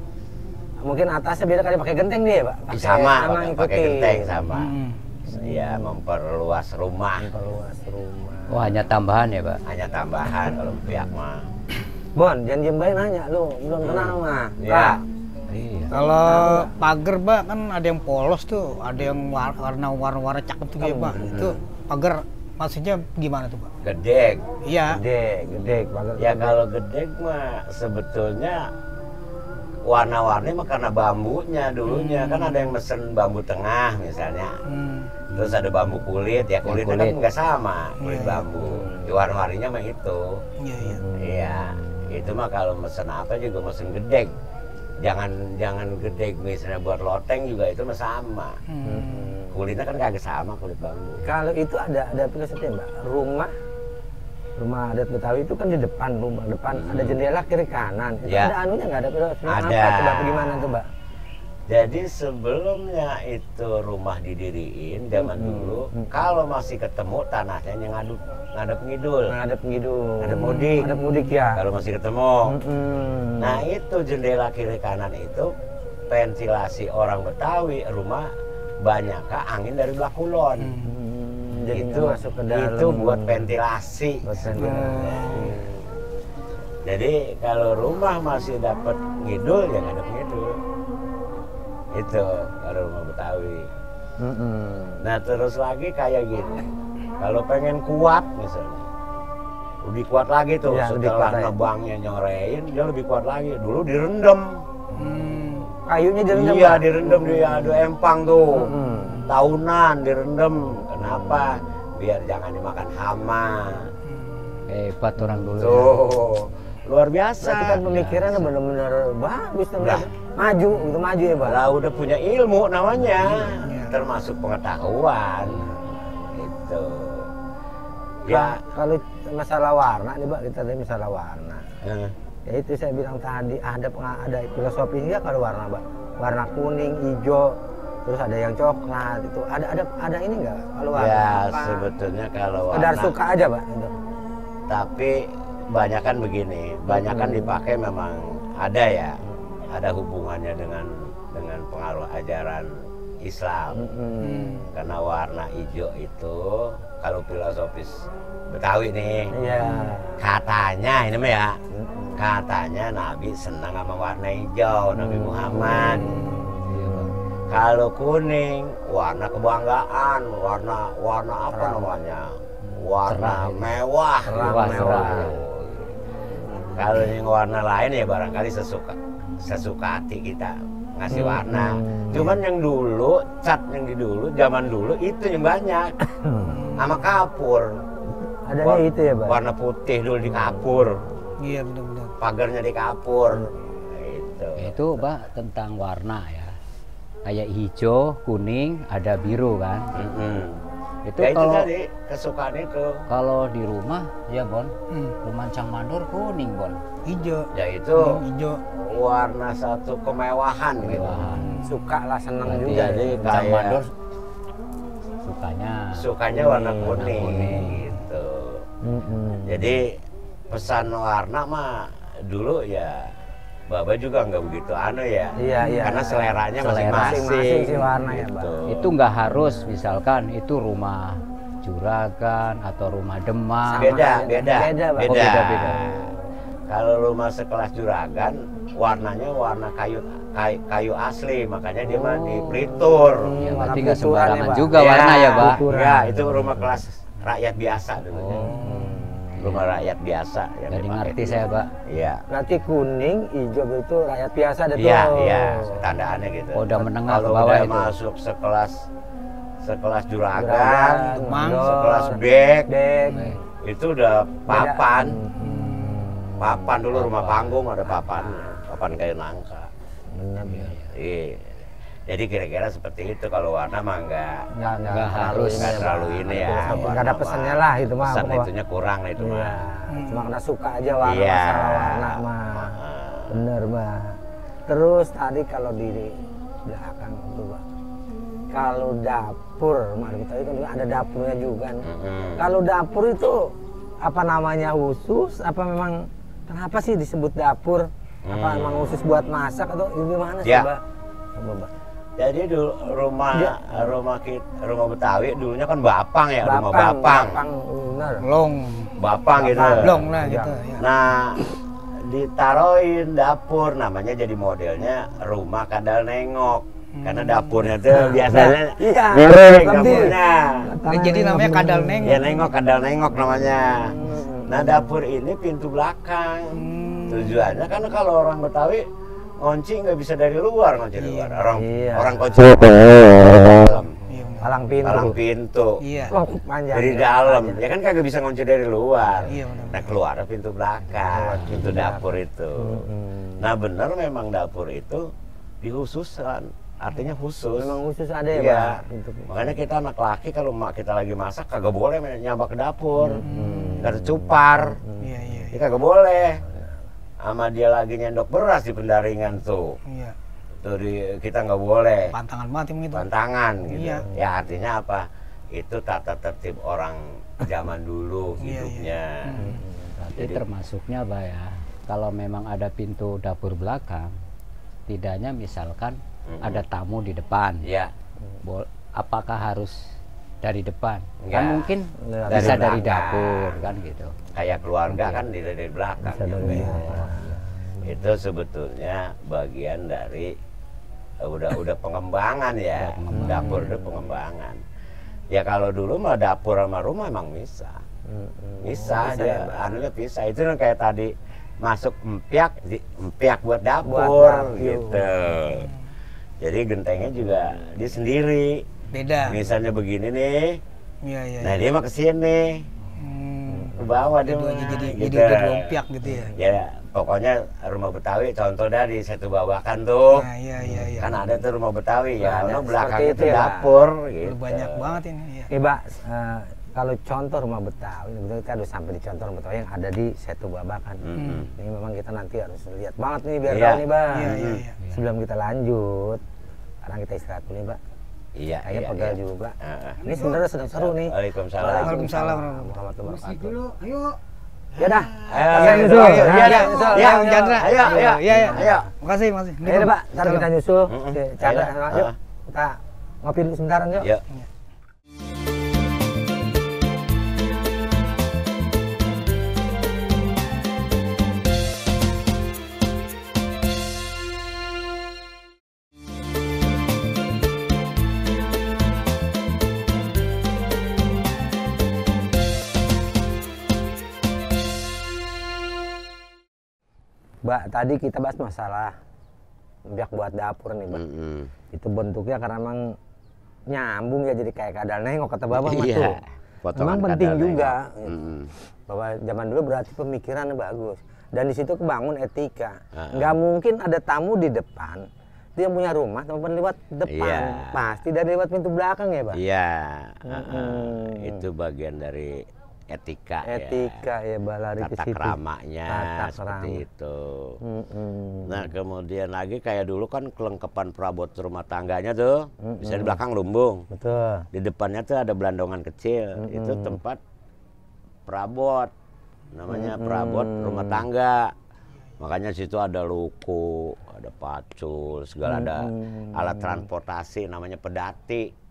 mungkin atasnya beda kali pakai genteng dia pak pakai sama, sama pakai genteng sama hmm Iya memperluas rumah. Memperluas rumah. Wah, oh, hanya tambahan ya, Pak? Hanya tambahan kalau pihak mah. Bon, jangan diem baik nanya lu, belum kenal hmm. mah. Ya. Iya. Kalau pagar, Pak, kan ada yang polos tuh, ada yang warna warna-warna cakep tuh ya, Pak. Hmm. Itu pagar maksudnya gimana tuh, Pak? Gede. Iya. Gede, gede. Ya kalau gede mah sebetulnya warna-warni mah karena bambunya dulunya hmm. kan ada yang mesen bambu tengah misalnya hmm terus ada bambu kulit ya kulitnya kan kulit. kan nggak sama iya, kulit yeah, bambu yeah. warna-warninya mah itu iya yeah, iya itu mah kalau mesen apa juga mesen gede jangan jangan gede misalnya buat loteng juga itu mah sama hmm. kulitnya kan kagak sama kulit bambu kalau itu ada ada aplikasi mbak rumah rumah adat Betawi itu kan di depan rumah depan hmm. ada jendela kiri kanan itu iya. ada anunya nggak ada pilot ada apa, gimana tuh mbak jadi sebelumnya itu rumah didiriin zaman hmm. dulu, hmm. kalau masih ketemu tanahnya yang ngadep ngadep ngidul. Ngadep ngidul. Ngadep mudik. Ngadep mudik ya. Kalau masih ketemu. Hmm. Nah itu jendela kiri kanan itu ventilasi orang Betawi rumah banyak angin dari belakang Hmm. Jadi itu masuk ke dalam. Itu buat ventilasi. Jadi kalau rumah masih dapat ngidul ya ngadep ngidul itu kalau mau Betawi mm -hmm. nah terus lagi kayak gini kalau pengen kuat misalnya lebih kuat lagi tuh ya, setelah nebangnya nyorein dia lebih kuat lagi dulu direndam hmm. kayunya direndam iya kan? direndam dia ada empang tuh hmm. tahunan direndam kenapa biar jangan dimakan hama hebat orang dulu ya. tuh ya. luar biasa Berarti kan pemikirannya nah. benar-benar bagus nah, maju untuk maju ya pak. Lah udah punya ilmu namanya, ya. termasuk pengetahuan itu. Ya kalau masalah warna nih pak kita tadi masalah warna. Hmm. Ya itu saya bilang tadi ada ada filosofinya kalau warna pak. Warna kuning, hijau, terus ada yang coklat itu ada ada ada ini nggak kalau warna? Ya apa? sebetulnya kalau warna. Kedar suka aja pak. Itu. Tapi kan begini, banyakan hmm. dipakai memang ada ya ada hubungannya dengan dengan pengaruh ajaran Islam hmm. karena warna hijau itu kalau filosofis Betawi nih yeah. katanya ini mah ya katanya Nabi senang sama warna hijau Nabi Muhammad hmm. kalau kuning warna kebanggaan warna warna apa namanya warna mewah, mewah. kalau yang warna lain ya barangkali sesuka sesuka hati kita ngasih warna. Hmm. Cuman yang dulu cat yang di dulu zaman dulu itu yang banyak hmm. sama kapur. ada War itu ya, Pak. Warna putih dulu di kapur. Iya benar-benar. Pagarnya di kapur. Itu. Itu Pak tentang warna ya. Kayak hijau, kuning, ada biru kan. Mm -hmm itu ya, kalau tadi kesukaan itu kalau di rumah ya Bon hmm. rumah cang kuning Bon hijau ya itu hmm, hijau warna satu kemewahan, gitu. kemewahan. gitu suka lah seneng Berarti juga ya, deh cang mandor sukanya sukanya warna kuning, warna kuning. gitu hmm, -hmm. jadi pesan warna mah dulu ya Bapak juga nggak begitu aneh ya. Iya, iya. Karena seleranya masing-masing. sih warna gitu. ya, Itu nggak harus misalkan itu rumah juragan atau rumah demak. Beda, beda. Oh, beda, beda. Oh, beda, beda. Kalau rumah sekelas juragan, warnanya warna kayu kayu, kayu asli, makanya dia mah di oh. pelitur. Iya, hmm, berarti nggak sembarangan juga ya, warna ya, Pak. Ya, ya, ya, itu rumah kelas rakyat biasa dulu. Oh rumah rakyat biasa yang Jadi ngerti saya pak iya nanti kuning hijau itu rakyat biasa ada iya, tuh iya tandaannya gitu oh, udah menengah kalau ke bawah udah itu. Ya? masuk sekelas sekelas juragan, juragan sekelas bek, itu udah papan hmm. papan dulu rumah panggung ada papan papan kayu nangka benar ya iya, iya. Jadi kira-kira seperti itu kalau warna mah enggak enggak, enggak, enggak harus enggak ya, terlalu ini ya. Enggak ada pesannya lah itu mah. Pesan itunya kurang itu mah. Cuma kena suka aja warna iya. warna mah. Ah. Bener mah. Terus tadi kalau diri, belakang itu mah kalau dapur, mah kita kan ada dapurnya juga. Kalau dapur itu apa namanya khusus? Apa memang kenapa sih disebut dapur? Apa hmm. memang emang khusus buat masak atau gimana sih, ya. Mbak? Jadi dulu rumah ya. rumah kita, rumah Betawi dulunya kan Bapang ya, Bapang, rumah Bapang. Bapang Long. Bapang, gitu. Bapang gitu. Long lah iya. gitu. Ya. Nah, ditaruhin dapur namanya jadi modelnya rumah kadal nengok. Hmm. Karena dapurnya tuh nah, biasanya nah, iya, miring dapurnya. Nah, jadi namanya kadal nengok. Ya nengok kadal nengok namanya. Hmm. Nah, dapur ini pintu belakang. Hmm. Tujuannya kan kalau orang Betawi kunci nggak bisa dari luar kunci iya. luar orang iya. orang kunci dalam iya, palang pintu palang pintu iya. dari dalam ya kan kagak bisa kunci dari luar iya, bener -bener. nah keluar pintu belakang iya. pintu dapur itu iya. nah benar memang dapur itu dihususan artinya khusus. Memang khusus ada ya, iya. Makanya kita anak laki kalau mak kita lagi masak kagak boleh nyabak ke dapur. Hmm. Gak ada cupar. Hmm. Iya, iya. Ya, iya. kagak boleh sama dia lagi nyendok beras di pendaringan tuh. Iya. Tuh di, kita nggak boleh. Pantangan mati gitu. Pantangan gitu. Iya. Ya artinya apa? Itu tata tertib orang zaman dulu hidupnya. Iya, iya. Hmm. Tapi Jadi, termasuknya apa ya, kalau memang ada pintu dapur belakang, tidaknya misalkan mm -hmm. ada tamu di depan. Iya. Apakah harus dari depan Enggak. kan iya. mungkin iya, dari bisa belakang. dari dapur kan gitu kayak keluarga mungkin. kan dari, dari belakang bisa gitu ya. Iya. itu sebetulnya bagian dari eh, udah udah pengembangan ya pengembangan. dapur itu pengembangan ya kalau dulu mah dapur sama rumah emang bisa bisa aja ya, anunya bisa itu kan kayak tadi masuk empiak empiak buat dapur buat gitu jadi gentengnya juga dia sendiri Beda. Misalnya begini nih. Iya, iya. Nah, iya. dia mah kesini sini. Hmm. Ke bawah dia jadi Jadi gitu. jadi udah lompiak gitu ya. Ya, pokoknya rumah Betawi contoh dari satu bawakan tuh. Nah, iya, iya, iya. Kan ada tuh rumah Betawi ya, nah, belakang itu, ya. dapur gitu. Banyak banget ini, iya. Pak, eh, uh, eh, kalau contoh rumah Betawi, betul kita harus sampai di contoh rumah Betawi yang ada di Setu Babakan. Hmm. Ini memang kita nanti harus lihat banget nih biar yeah. tahu nih, Bang. Yeah, yeah, yeah. Sebelum kita lanjut, sekarang kita istirahat dulu nih, Pak. Iya, iya, pegal iya. juga. Uh, ini sebenarnya sedang seru nih. Waalaikumsalam. Waalaikumsalam. Warahmatullahi wabarakatuh. dulu, ayo. Ya dah. Ayo ayo, Ya ayo, ayo, Ya, ayo, ayo, Ayo, ayo. Iya, iya, iya. Ayo. Iya, iya. Makasih, makasih. Ayo, Pak. Ntar kita nyusul. Chandra, Ayo, Kita ngopi dulu sebentar, yuk. ba, tadi kita bahas masalah biak buat dapur nih bang. Mm -hmm. Itu bentuknya karena memang nyambung ya jadi kayak kadal nengok kata bapak iya. tuh. Memang penting juga. Mm -hmm. Bahwa zaman dulu berarti pemikiran bagus dan di situ kebangun etika. Uh -huh. Nggak mungkin ada tamu di depan dia punya rumah teman lewat depan yeah. pasti dari lewat pintu belakang ya pak. Iya, yeah. uh -huh. mm -hmm. itu bagian dari etika, etika ya, ya balari tata keramanya seperti itu. Mm mm Nah kemudian lagi kayak dulu kan kelengkapan perabot rumah tangganya tuh mm mm bisa di belakang lumbung, betul. Di depannya tuh ada belandongan kecil, mm mm itu tempat perabot, namanya mm mm perabot rumah tangga. Makanya situ ada luku, ada pacul, segala mm mm ada alat transportasi namanya pedati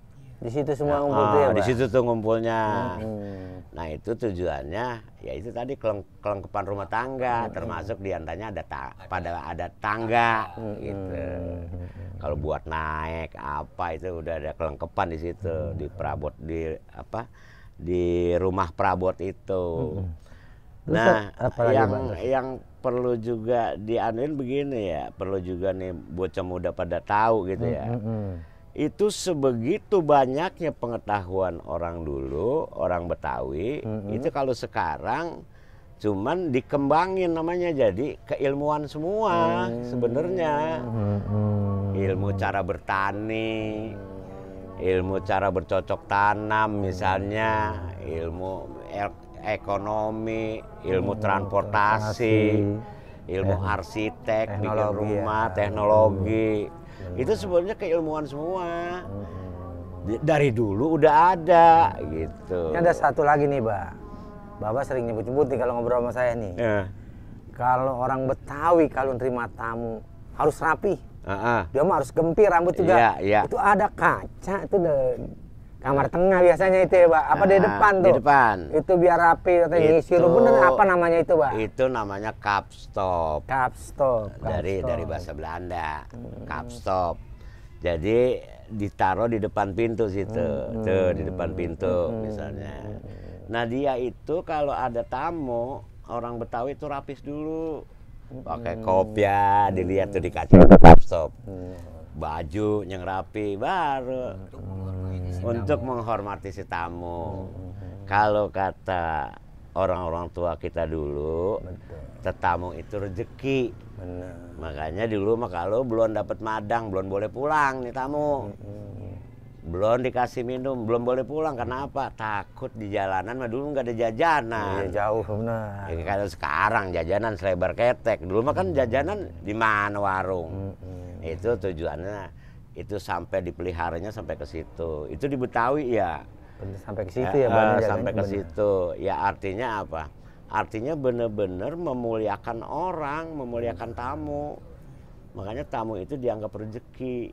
di situ semua ya, ngumpul oh, ya, Di situ tuh ngumpulnya. Hmm. Nah, itu tujuannya ya itu tadi keleng kelengkapan rumah tangga, hmm. termasuk diantaranya ada ta pada ada tangga hmm. gitu. Hmm. Kalau buat naik apa itu udah ada kelengkapan di situ, hmm. di perabot di apa? di rumah perabot itu. Hmm. Nah, apa yang lagi, yang perlu juga dianuin begini ya, perlu juga nih bocah muda pada tahu gitu ya. Hmm itu sebegitu banyaknya pengetahuan orang dulu orang Betawi mm-hmm. itu kalau sekarang cuman dikembangin namanya jadi keilmuan semua mm-hmm. sebenarnya mm-hmm. ilmu cara bertani ilmu cara bercocok tanam misalnya mm-hmm. ilmu ekonomi ilmu mm-hmm. transportasi ilmu eh, arsitek bikin ya. rumah teknologi mm-hmm. Hmm. itu sebenarnya keilmuan semua hmm. dari dulu udah ada gitu ini ada satu lagi nih ba bapak sering nyebut-nyebut nih kalau ngobrol sama saya nih yeah. kalau orang Betawi kalau nerima tamu harus rapi Uh-uh. Dia mah harus gempir rambut juga. Yeah, yeah. Itu ada kaca itu kamar tengah biasanya itu ya pak apa nah, di ah, depan tuh di depan itu biar rapi katanya disuruh bener apa namanya itu pak itu namanya stop. kapstop stop dari dari bahasa Belanda hmm. stop. jadi ditaruh di depan pintu situ hmm. tuh di hmm. depan pintu hmm. misalnya nah dia itu kalau ada tamu orang Betawi itu rapis dulu pakai hmm. kopiah dilihat tuh di kaca hmm. stop. hmm baju yang rapi baru hmm. untuk menghormati si tamu. Hmm. Kalau kata orang-orang tua kita dulu, Betul. tetamu itu rezeki. Makanya dulu mah kalau belum dapat madang, belum boleh pulang nih tamu. Hmm. Belum dikasih minum, belum boleh pulang. Kenapa? Takut di jalanan mah dulu nggak ada jajanan. Ya, jauh benar. Ya, kalau sekarang jajanan selebar ketek. Dulu mah kan jajanan di mana warung. Hmm. Itu tujuannya itu sampai dipeliharanya sampai ke situ. Itu di Betawi ya. Sampai ke situ ya, eh, ya, eh, ya sampai ke situ. Ya artinya apa? Artinya benar-benar memuliakan orang, memuliakan tamu. Makanya tamu itu dianggap rezeki.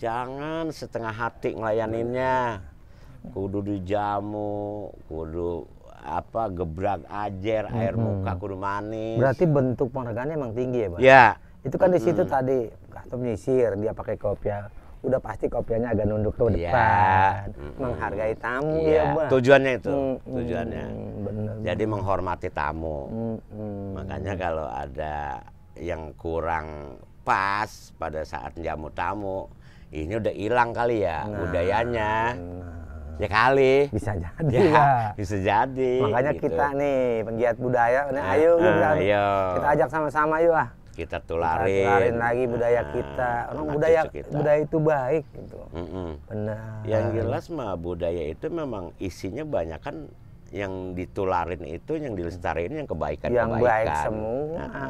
Jangan setengah hati ngelayaninnya. Kudu dijamu, kudu apa gebrak ajer air muka kudu manis. Berarti bentuk penghargaannya emang tinggi ya, pak Ya. Itu kan di situ hmm. tadi atau menyisir dia pakai kopiah udah pasti kopiahnya agak nunduk ke iya. depan ya. menghargai tamu ya, ya bang tujuannya itu hmm, tujuannya bener, jadi bener. menghormati tamu hmm. makanya kalau ada yang kurang pas pada saat jamu tamu ini udah hilang kali ya nah, budayanya nah. Ya kali. Bisa ya, jadi. Ya, ya. bisa jadi. Makanya gitu. kita nih penggiat budaya, nah, ayo, nah, kita, ayo kita ajak sama-sama yuk ah kita tularin, kita tularin lagi budaya nah, kita orang budaya kita. budaya itu baik gitu mm -mm. benar yang jelas mah budaya itu memang isinya banyak kan yang ditularin itu yang dilestarin yang kebaikan yang kebaikan. baik nah, semua nah,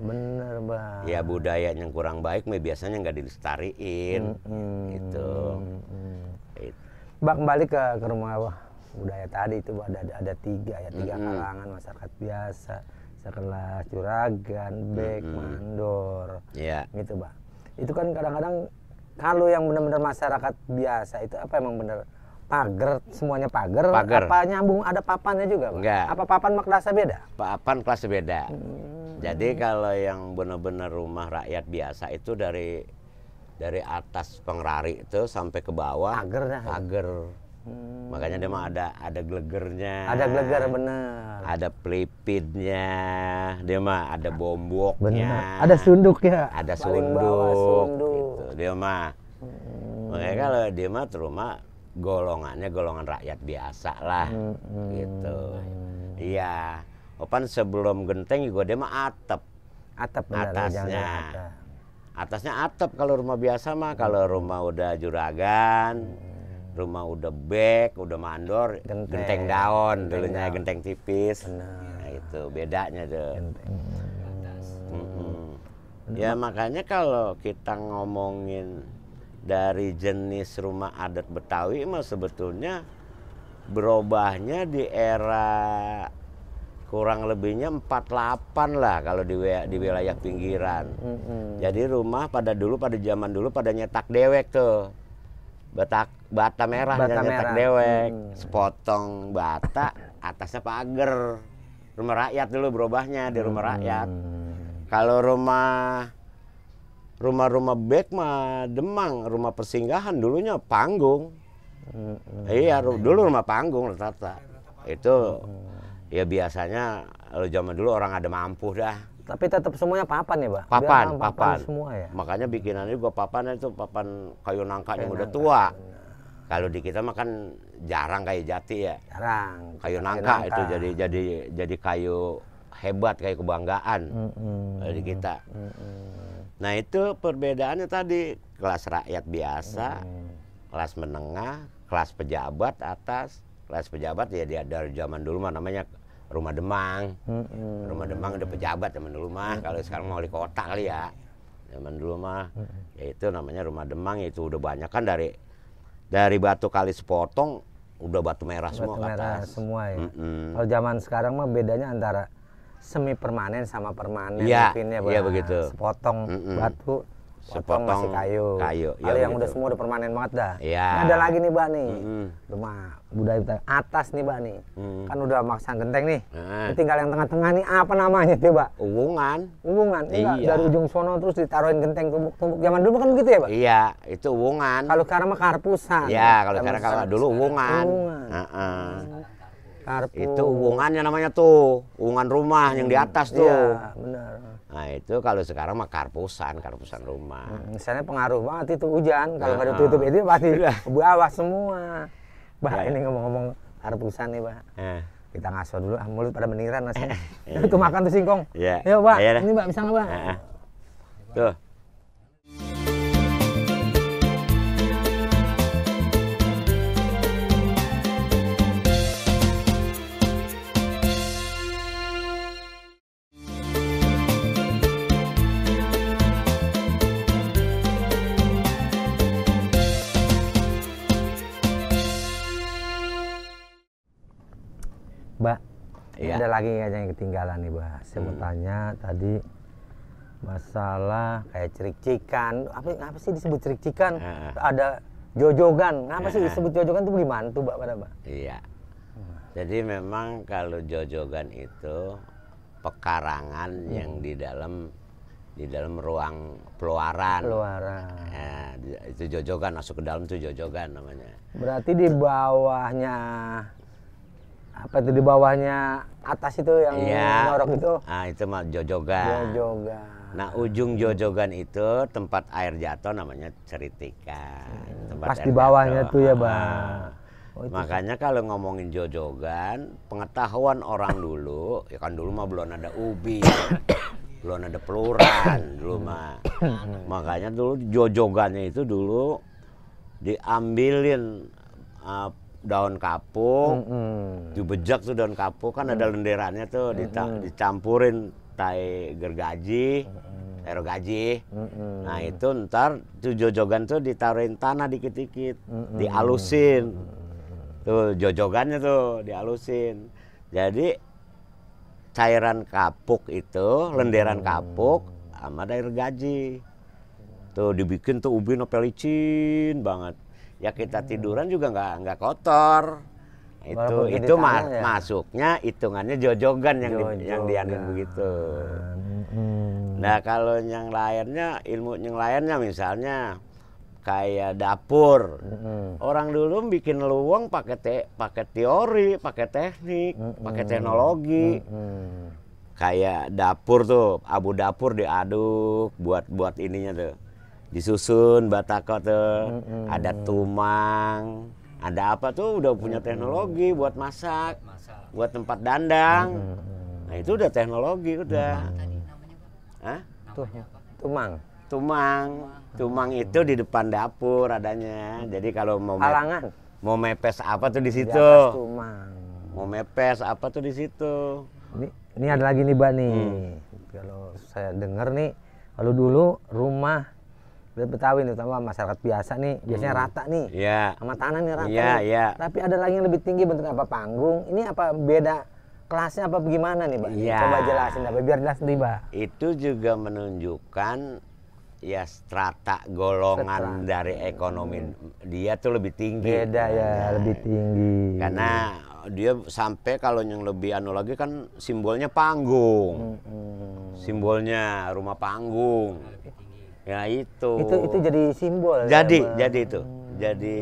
mm. bener bah ya budaya yang kurang baik biasanya nggak dilestariin mm -hmm. gitu mm -hmm. It. bak kembali ke ke rumah wah, budaya tadi itu ada ada, tiga ya tiga mm -hmm. kalangan masyarakat biasa sekelas juragan, bek mm -hmm. mandor, yeah. gitu bang. Itu kan kadang-kadang kalau yang benar-benar masyarakat biasa itu apa emang benar pagar semuanya pagar, apa nyambung ada papannya juga bang? Enggak. Apa papan kelasnya beda? Papan kelas beda. Hmm. Jadi kalau yang benar-benar rumah rakyat biasa itu dari dari atas pengrari itu sampai ke bawah pagar, pagar. Hmm. Makanya dia mah ada ada glegernya. Ada gleger bener. Ada pelipitnya. Dia mah ada bomboknya. Bener. Ada sunduk ya. Ada sunduk. Bawah, sunduk. Gitu. Dia mah. Hmm. Makanya kalau dia mah terumah golongannya golongan rakyat biasa lah. Hmm. Gitu. Iya. Hmm. Opan sebelum genteng juga dia mah atap. Atap atasnya. Atasnya atap kalau rumah biasa mah kalau rumah udah juragan. Hmm rumah udah back, udah mandor, genteng, genteng daun, genteng dulunya daun. genteng tipis. Nah, itu bedanya tuh. Hmm. -hmm. Ya makanya kalau kita ngomongin dari jenis rumah adat Betawi mah sebetulnya berubahnya di era kurang lebihnya 48 lah kalau di di wilayah pinggiran. Mm -hmm. Jadi rumah pada dulu pada zaman dulu pada nyetak dewek tuh Batak bata merah bata dan nyetak dewek hmm. sepotong bata atasnya pagar rumah rakyat dulu berubahnya di rumah hmm. rakyat kalau rumah rumah-rumah bek mah Demang rumah persinggahan dulunya panggung hmm. iya ru dulu rumah panggung rata-rata itu hmm. ya biasanya kalau zaman dulu orang ada mampu dah tapi tetap semuanya papan ya, Pak? Papan, ah, papan, papan. semua ya. Makanya bikinannya juga papan itu papan kayu nangka yang udah tua. Kalau di kita makan jarang kayu jati ya. Jarang. Kayu, kayu nangka, itu jadi jadi jadi kayu hebat kayak kebanggaan mm -hmm. dari kita. Mm -hmm. Nah itu perbedaannya tadi kelas rakyat biasa, mm -hmm. kelas menengah, kelas pejabat atas, kelas pejabat ya dia dari zaman dulu mah namanya rumah Demang. Hmm. Rumah Demang ada pejabat zaman dulu mah. Hmm. Kalau sekarang mau di kota kali ya. Zaman dulu mah hmm. itu namanya rumah Demang ya itu udah banyak kan dari dari batu kali sepotong udah batu merah semua batu merah atas. semua ya. Mm Kalau zaman sekarang mah bedanya antara semi permanen sama permanen. Iya, ya, yeah, begitu. Sepotong mm batu sepotong masih kayu. Kayu. Ya, yang udah semua udah permanen banget dah. Iya. Nah, ada lagi nih, Mbak nih. -hmm. Rumah budaya atas nih, Mbak nih. -hmm. Kan udah maksang genteng nih. Mm. Nah. Tinggal yang tengah-tengah nih apa namanya tuh, Pak? Uwungan. Uwungan. Iya. Dari ujung sono terus ditaruhin genteng tumbuk-tumbuk. Zaman dulu kan begitu ya, Pak? Iya, itu uwungan. Kalau sekarang mah karpusan. Iya, kalau sekarang kalau dulu uwungan. Heeh. Karpus. Itu uwungannya namanya tuh, uwungan rumah yang di atas tuh. Iya, benar Nah itu kalau sekarang mah karpusan, karpusan rumah. Hmm, misalnya pengaruh banget itu hujan. Kalau nggak nah, tutup itu pasti bawah semua. Bah ya. ini ngomong-ngomong karpusan nih, Pak. Eh. Kita ngaso dulu, ah, mulut pada meniran Eh. itu iya. makan tuh singkong. ya Yo, Pak. Iya ini, Pak, bisa nggak, Pak? Eh, eh. Tuh. Iya. Ada lagi aja yang ketinggalan nih, mbak? Saya hmm. tanya tadi masalah kayak cerik-cikan. Apa apa sih disebut cerik-cikan? Uh. Ada jojogan. Apa uh. sih disebut jojogan itu gimana tuh, Mbak, pada, Mbak? Iya. Hmm. Jadi memang kalau jojogan itu pekarangan hmm. yang di dalam di dalam ruang peluaran. Peluaran. Ya, itu jojogan masuk ke dalam itu jojogan namanya. Berarti di bawahnya apa itu di bawahnya atas itu yang ya. ngorok itu ah itu mah jojogan jojogan Nah ujung jojogan itu tempat air jatuh namanya ceritikan. Hmm. Tempat Pas di bawahnya jatuh. tuh ya bang. Ah. Oh, Makanya sih. kalau ngomongin jojogan, pengetahuan orang dulu, ya kan dulu mah belum ada ubi, belum ada peluran dulu mah. Makanya dulu jojogannya itu dulu diambilin uh, daun kapuk, mm-hmm. dibejak tuh daun kapuk kan mm-hmm. ada lenderannya tuh mm-hmm. dicampurin tai gergaji, mm-hmm. gaji. Mm-hmm. Nah itu ntar tuh jojogan tuh ditaruhin tanah dikit-dikit, mm-hmm. dialusin. mm Tuh jojogannya tuh dialusin. Jadi cairan kapuk itu, lenderan kapuk sama air gaji. Tuh dibikin tuh ubin apa banget ya kita tiduran juga nggak nggak kotor itu Walaupun itu ma ya? masuknya hitungannya jojogan yang di, yang dianin begitu hmm. nah kalau yang lainnya ilmu yang lainnya misalnya kayak dapur hmm. orang dulu bikin luwung pakai te pakai teori pakai teknik hmm. pakai teknologi hmm. kayak dapur tuh abu dapur diaduk buat buat ininya tuh disusun batako tuh mm -hmm. ada tumang ada apa tuh udah punya teknologi buat masak, masak. buat tempat dandang mm -hmm. nah itu udah teknologi udah mm Hah? tuh ya. tumang tumang tumang itu di depan dapur adanya jadi kalau mau alangan mau mepes apa tuh di situ tumang mau mepes apa tuh di situ ini, ini ada lagi nih bani hmm. kalau saya dengar nih kalau dulu rumah Betawi nih, terutama masyarakat biasa nih biasanya hmm. rata nih yeah. sama tanah nih rata yeah, nih. Yeah. tapi ada lagi yang lebih tinggi bentuknya apa panggung ini apa beda kelasnya apa gimana nih pak yeah. coba jelasin apa biar jelas nih pak itu juga menunjukkan ya strata golongan strata. dari ekonomi hmm. dia tuh lebih tinggi beda ya nah, lebih tinggi karena dia sampai kalau yang lebih anu lagi kan simbolnya panggung hmm. simbolnya rumah panggung Ya itu. Itu itu jadi simbol. Jadi ya, jadi itu. Hmm, jadi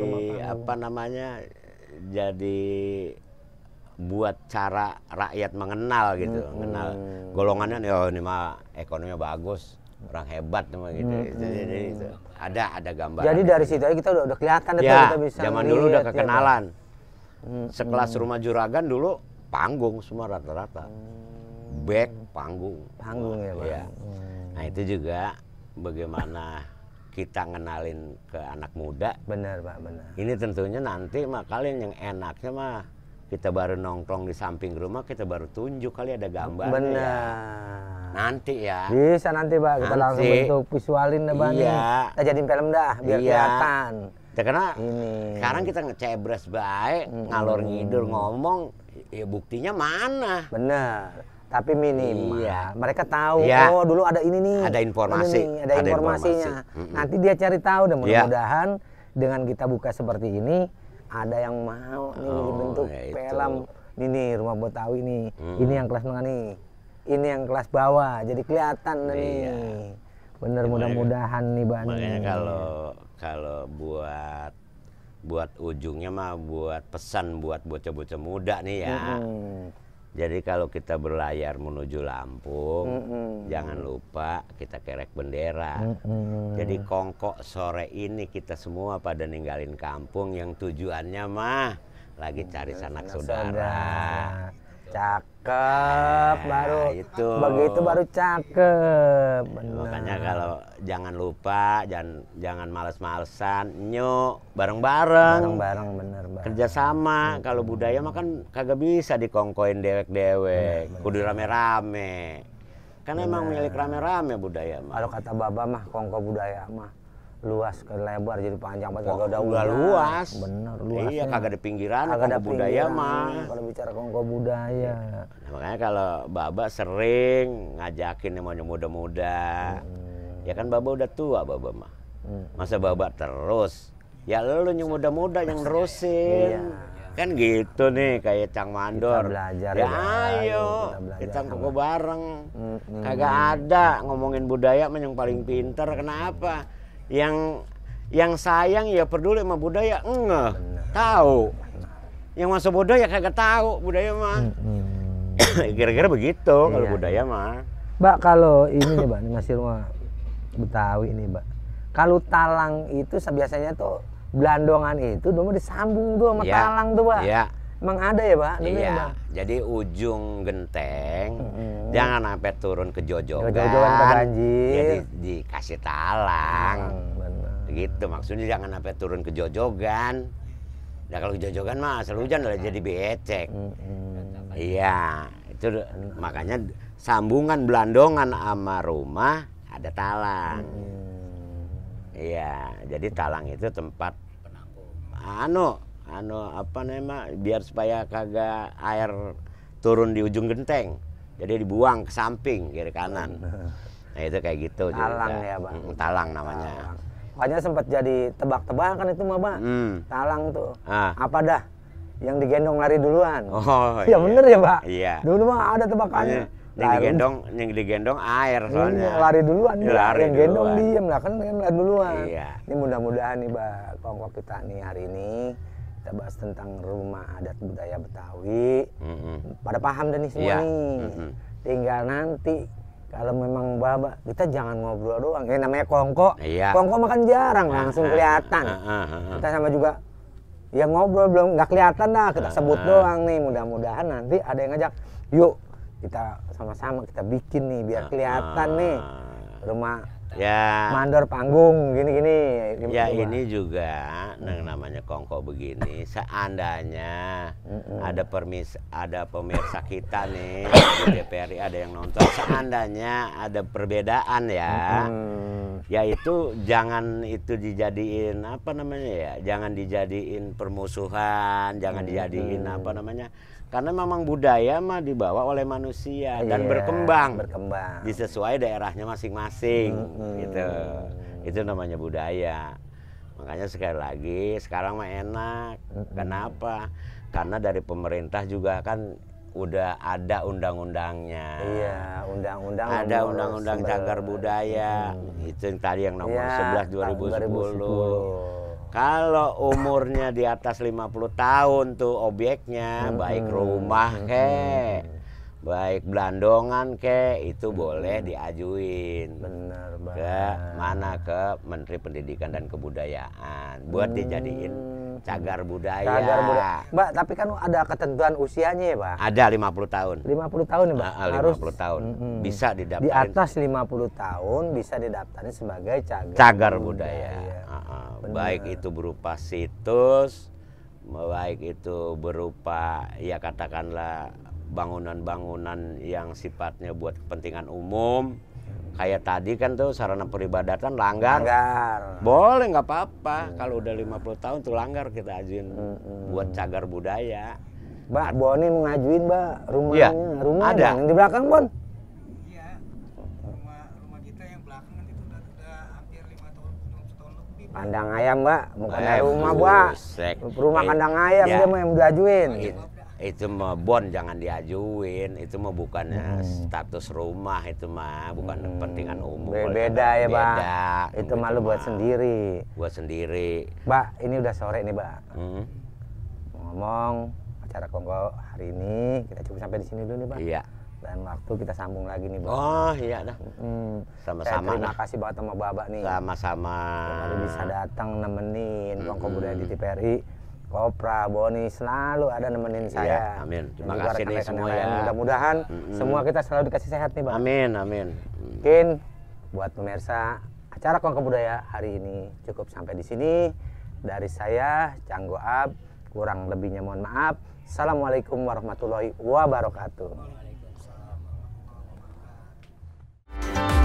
apa namanya? Jadi buat cara rakyat mengenal gitu, hmm. mengenal golongannya oh ini mah ekonominya bagus, orang hebat teman gitu. Hmm. Jadi, jadi itu. ada ada gambar. Jadi dari situ aja kita udah, udah kelihatan ya, kita bisa. Zaman dulu udah ya, kekenalan. Ya, Sekelas hmm. rumah juragan dulu panggung semua rata-rata. Back panggung. Panggung ya, Ya. Nah, itu juga bagaimana kita ngenalin ke anak muda. Benar, Pak, benar. Ini tentunya nanti mah kalian yang enaknya mah kita baru nongkrong di samping rumah kita baru tunjuk kali ada gambar ya. benar ya. nanti ya bisa nanti pak kita nanti. langsung bentuk visualin deh bang iya. kita jadiin film dah biar iya. kelihatan ya, karena ini sekarang kita ngecebres baik hmm. ngalor ngidur ngomong ya buktinya mana benar tapi minimal iya. mereka tahu iya. oh dulu ada ini nih ada informasi ini nih, ada, ada informasinya informasi. mm nanti dia cari tahu dan iya. mudah-mudahan yeah. dengan kita buka seperti ini ada yang mau nih oh, bentuk ya pelam ini nih rumah Betawi nih mm. ini yang kelas menengah nih ini yang kelas bawah jadi kelihatan iya. nih bener ya, mudah-mudahan nih Bani makanya kalau kalau buat buat ujungnya mah buat pesan buat bocah-bocah muda nih ya mm -hmm jadi kalau kita berlayar menuju Lampung, mm -hmm. jangan lupa kita kerek bendera. Mm -hmm. Jadi kongkok sore ini kita semua pada ninggalin kampung yang tujuannya mah lagi cari sanak, sanak saudara. saudara cakep nah, baru itu begitu baru cakep iya, bener. makanya kalau jangan lupa jangan jangan males-malesan nyok bareng-bareng bareng-bareng bener bareng. kerjasama kalau budaya makan kagak bisa dikongkoin dewek-dewek kudu rame-rame kan emang milik rame-rame budaya mah kalau kata baba mah kongko budaya mah luas ke lebar jadi panjang banget kagak ada udah luas bener luas iya kagak ada pinggiran kagak ada budaya mah kalau bicara kongko budaya nah, makanya kalau baba sering ngajakin yang muda-muda hmm. ya kan baba udah tua baba mah hmm. masa baba terus ya lu yang muda-muda yang terusin iya. kan gitu nih kayak Cang Mandor kita belajar ya, ya ayo kita, belajar kita bareng hmm, kagak ada ngomongin budaya yang paling pinter kenapa yang yang sayang ya peduli sama budaya enggak tahu yang masuk budaya kagak tahu budaya mah hmm, hmm. kira-kira begitu iya. kalau budaya mah mbak kalau ini nih mbak masih rumah betawi ini mbak kalau talang itu biasanya tuh Belandongan itu dulu disambung tuh sama ya. talang tuh mbak Ya. Emang ada ya, Pak? iya. Ya, Jadi ujung genteng hmm. jangan sampai turun ke jojogan. Jojogan ke Jadi dikasih talang. Hmm, Gitu maksudnya jangan sampai turun ke jojogan. Nah kalau jojogan mah asal hujan udah jadi becek. Hmm. Iya, itu hmm. makanya sambungan belandongan sama rumah ada talang. Hmm. Iya, jadi talang itu tempat penanggung. Anu, ano apa nama biar supaya kagak air turun di ujung genteng jadi dibuang ke samping kiri kanan nah itu kayak gitu talang jadi, ya bang talang namanya makanya sempat jadi tebak-tebakan kan itu mah bang mm. talang tuh ah. apa dah yang digendong lari duluan oh, iya. ya iya. bener ya pak iya dulu mah ada tebakannya iya. Yang digendong, yang digendong air hmm, soalnya. Ini lari duluan, ya, lari yang gendong diem lah kan, kan lari duluan. Iya. Ini mudah-mudahan nih, Pak, kongkok kita nih hari ini kita bahas tentang rumah adat budaya Betawi mm-hmm. pada paham dan nih semua yeah. nih mm-hmm. tinggal nanti kalau memang bapak kita jangan ngobrol doang Ini namanya kongko yeah. kongko makan jarang ah, langsung ah, kelihatan ah, kita sama juga ya ngobrol belum nggak kelihatan dah kita sebut doang nih mudah-mudahan nanti ada yang ngajak yuk kita sama-sama kita bikin nih biar kelihatan nih rumah ya mandor panggung gini-gini ya ini juga yang hmm. namanya kongko begini seandainya hmm. ada permis ada pemirsa kita nih di DPR ada yang nonton seandainya ada perbedaan ya hmm. yaitu jangan itu dijadiin apa namanya ya jangan dijadiin permusuhan jangan dijadiin apa namanya karena memang budaya mah dibawa oleh manusia dan iya, berkembang berkembang disesuai daerahnya masing-masing hmm, gitu itu namanya budaya makanya sekali lagi sekarang mah enak hmm. kenapa karena dari pemerintah juga kan udah ada undang-undangnya iya undang-undang ada undang-undang cagar budaya hmm. itu yang tadi yang nomor yeah, 11 2010, 2010. Kalau umurnya di atas 50 tahun tuh obyeknya hmm. baik rumah hmm. ke, hmm. baik belandongan ke, itu hmm. boleh diajuin. Benar banget. Ke mana ke Menteri Pendidikan dan Kebudayaan buat hmm. dijadiin cagar budaya. Cagar budaya. Mbak, tapi kan ada ketentuan usianya ya, Pak? Ada 50 tahun. 50 tahun ya, Mbak? Uh, 50 Harus, tahun. -hmm. Bisa didaftarin. Di atas 50 tahun bisa didaftarin sebagai cagar, cagar budaya. budaya. Uh, uh, baik itu berupa situs, baik itu berupa ya katakanlah bangunan-bangunan yang sifatnya buat kepentingan umum kayak tadi kan tuh sarana peribadatan langgar. Langgar. Boleh nggak apa-apa hmm. kalau udah 50 tahun tuh langgar kita ajuin hmm, hmm. buat cagar budaya. Mbak, Boni mau ngajuin, Mbak, rumahnya, ya, rumah ada. yang di belakang, Bon. Iya. Rumah rumah kita yang belakang kan itu udah, udah hampir 5 tahun, 6 tahun lebih. Kandang ayam, Mbak, bukan rumah, Mbak. Rumah eh, kandang ayam ya. dia mau yang diajuin. Gitu itu mah bon jangan diajuin itu mah bukannya hmm. status rumah itu mah bukan hmm. kepentingan umum beda ya bang itu mah lu buat sendiri buat sendiri mbak ini udah sore nih mbak hmm. ngomong acara kongko hari ini kita cukup sampai di sini dulu nih mbak iya dan waktu kita sambung lagi nih bang Oh iya dah. Hmm. Sama-sama. Eh, terima kasih banget sama Bapak nih. Sama-sama. bisa datang nemenin hmm. Budaya di TPRI Kopra, oh, Boni selalu ada nemenin iya, saya. Ya, amin. Terima kasih nih semua ya. Mudah-mudahan mm-hmm. semua kita selalu dikasih sehat nih bang. Amin amin. Mungkin buat pemirsa acara Kong Budaya hari ini cukup sampai di sini. Dari saya Canggo Ab, kurang lebihnya mohon maaf. Assalamualaikum warahmatullahi wabarakatuh. Waalaikumsalam.